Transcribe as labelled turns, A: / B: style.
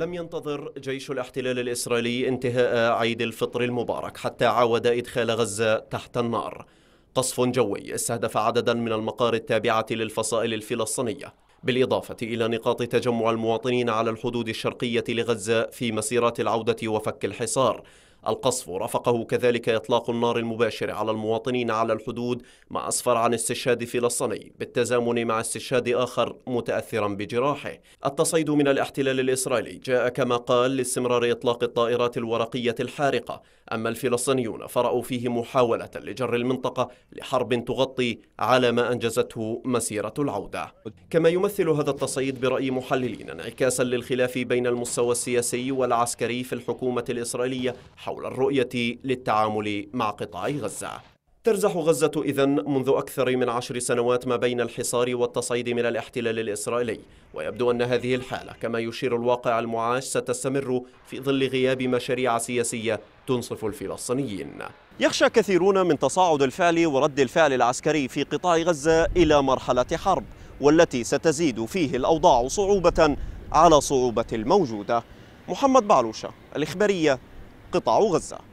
A: لم ينتظر جيش الاحتلال الإسرائيلي انتهاء عيد الفطر المبارك حتى عاود إدخال غزة تحت النار قصف جوي استهدف عددا من المقار التابعة للفصائل الفلسطينية بالإضافة إلى نقاط تجمع المواطنين على الحدود الشرقية لغزة في مسيرات العودة وفك الحصار القصف رافقه كذلك إطلاق النار المباشر على المواطنين على الحدود مع أسفر عن استشهاد فلسطيني بالتزامن مع استشهاد آخر متأثرا بجراحه التصيد من الاحتلال الإسرائيلي جاء كما قال لاستمرار إطلاق الطائرات الورقية الحارقة أما الفلسطينيون فرأوا فيه محاولة لجر المنطقة لحرب تغطي على ما أنجزته مسيرة العودة كما يمثل هذا التصيد برأي محللين انعكاسا للخلاف بين المستوى السياسي والعسكري في الحكومة الإسرائيلية حول الرؤية للتعامل مع قطاع غزة ترزح غزة إذا منذ أكثر من عشر سنوات ما بين الحصار والتصعيد من الاحتلال الإسرائيلي ويبدو أن هذه الحالة كما يشير الواقع المعاش ستستمر في ظل غياب مشاريع سياسية تنصف الفلسطينيين يخشى كثيرون من تصاعد الفعل ورد الفعل العسكري في قطاع غزة إلى مرحلة حرب والتي ستزيد فيه الأوضاع صعوبة على صعوبة الموجودة محمد بعلوشة الإخبارية قطاع غزة